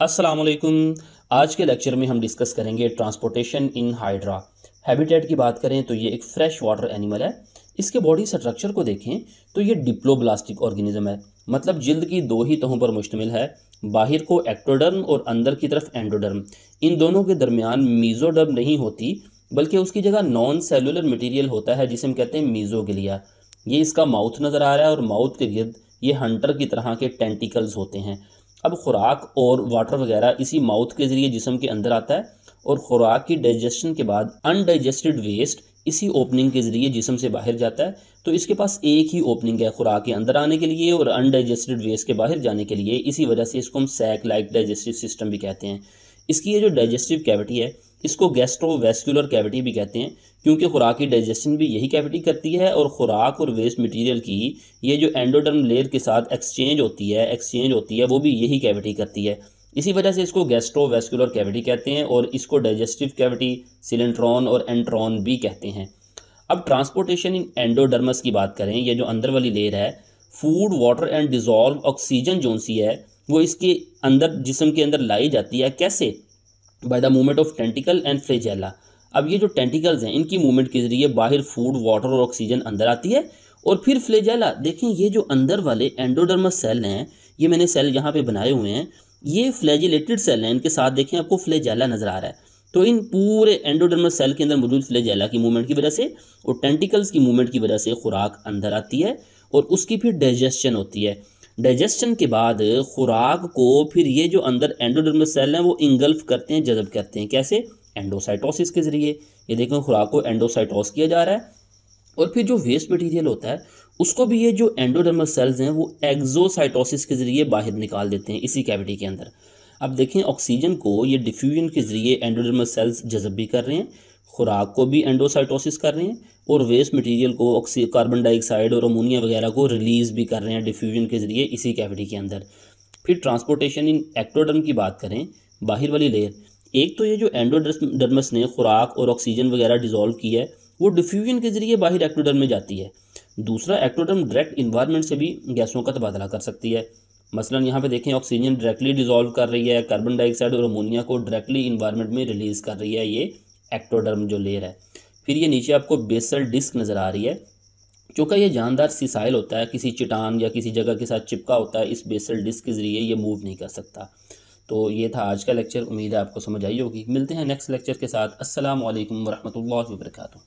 अस्सलाम वालेकुम आज के लेक्चर में हम डिस्कस करेंगे ट्रांसपोर्टेशन इन हाइड्रा हैबिटेट की बात करें तो ये एक फ्रेश वाटर एनिमल है इसके बॉडी स्ट्रक्चर को देखें तो ये डिप्लोब्लास्टिक ऑर्गेनिज्म है मतलब जिल्द की दो ही तहों पर मुश्तमिल है बाहर को एक्टोडर्म और अंदर की तरफ एंडोडर्म इन दोनों के दरमियान मीज़ोडर्म नहीं होती बल्कि उसकी जगह नॉन सेलुलर मटीरियल होता है जिसे हम कहते हैं मीज़ोगिलिया ये इसका माउथ नज़र आ रहा है और माउथ के गिर्द ये हंटर की तरह के टेंटिकल्स होते हैं अब खुराक और वाटर वगैरह इसी माउथ के ज़रिए जिसम के अंदर आता है और ख़ुराक की डाइजेशन के बाद अनडाइजेस्टेड वेस्ट इसी ओपनिंग के ज़रिए जिसम से बाहर जाता है तो इसके पास एक ही ओपनिंग है खुराक के अंदर आने के लिए और अनडाइजेस्टेड वेस्ट के बाहर जाने के लिए इसी वजह से इसको हम सैक लाइक डाइजेस्टिव सिस्टम भी कहते हैं इसकी ये जो डाइजेस्टिव कैविटी है इसको गैस्ट्रोवेस्कुलर कैविटी भी कहते हैं क्योंकि खुराक की डाइजेशन भी यही कैविटी करती है और ख़ुराक और वेस्ट मटेरियल की ये जो एंडोडर्म लेयर के साथ एक्सचेंज होती है एक्सचेंज होती है वो भी यही कैविटी करती है इसी वजह से इसको गैस्ट्रोवेस्कुलर कैविटी कहते हैं और इसको डाइजेस्टिव कैविटी सिलेंट्रॉन और एंट्रॉन भी कहते हैं अब ट्रांसपोर्टेशन इन एंडोडर्मस की बात करें यह जो अंदर वाली लेयर है food water and dissolve oxygen zone C है वो इसके अंदर जिसम के अंदर लाई जाती है कैसे by the movement of tentacle and flagella अब ये जो टेंटिकल्स हैं इनकी मूवमेंट के जरिए बाहर फूड वाटर और ऑक्सीजन अंदर आती है और फिर फ्लेजेला देखें ये जो अंदर वाले एंडोडर्मस सेल हैं ये मैंने सेल यहाँ पे बनाए हुए हैं ये फ्लैजिलेटेड सेल हैं इनके साथ देखें आपको फ्लेजेला नज़र आ रहा है तो इन पूरे एंडोडर्मस सेल के अंदर मौजूद फ्लेजेला की मूवमेंट की वजह से और टेंटिकल्स की मूवमेंट की वजह से खुराक अंदर आती है और उसकी फिर डाइजेशन होती है डाइजेशन के बाद खुराक को फिर ये जो अंदर एंडोडर्मल सेल हैं वो इंगल्फ करते हैं जजब करते हैं कैसे एंडोसाइटोसिस के ज़रिए ये देखें खुराक को एंडोसाइटोस किया जा रहा है और फिर जो वेस्ट मटेरियल होता है उसको भी ये जो एंडोडर्मल सेल्स हैं वो एग्जोसाइटोसिस के ज़रिए बाहर निकाल देते हैं इसी कैविटी के अंदर अब देखें ऑक्सीजन को ये डिफ्यूजन के ज़रिए एंडोडर्मल सेल्स जजब भी कर रहे हैं खुराक को भी एंडोसाइटोसिस कर रहे हैं और वेस्ट मटेरियल को ऑक्सी कार्बन डाइऑक्साइड और अमोनिया वगैरह को रिलीज़ भी कर रहे हैं डिफ्यूजन के ज़रिए इसी कैविटी के अंदर फिर ट्रांसपोर्टेशन इन एक्टोडर्म की बात करें बाहर वाली लेयर एक तो ये जो एंडोडर्मस ने खुराक और ऑक्सीजन वगैरह डिजोल्व की है वो डिफ्यूजन के ज़रिए बाहर एक्टोडर्म में जाती है दूसरा एक्टोडर्म डायरेक्ट इन्वायरमेंट से भी गैसों का तबादला कर सकती है मसलन यहाँ पे देखें ऑक्सीजन डायरेक्टली डिजोल्व कर रही है कार्बन डाइऑक्साइड और अमोनिया को डायरेक्टली इन्वायरमेंट में रिलीज़ कर रही है ये एक्टोडर्म जो लेयर है फिर ये नीचे आपको बेसल डिस्क नज़र आ रही है चूँकि ये जानदार सिसाइल होता है किसी चटान या किसी जगह के साथ चिपका होता है इस बेसल डिस्क के ज़रिए ये मूव नहीं कर सकता तो ये था आज का लेक्चर उम्मीद है आपको समझ आई होगी मिलते हैं नेक्स्ट लेक्चर के साथ असल वरहमल वर्का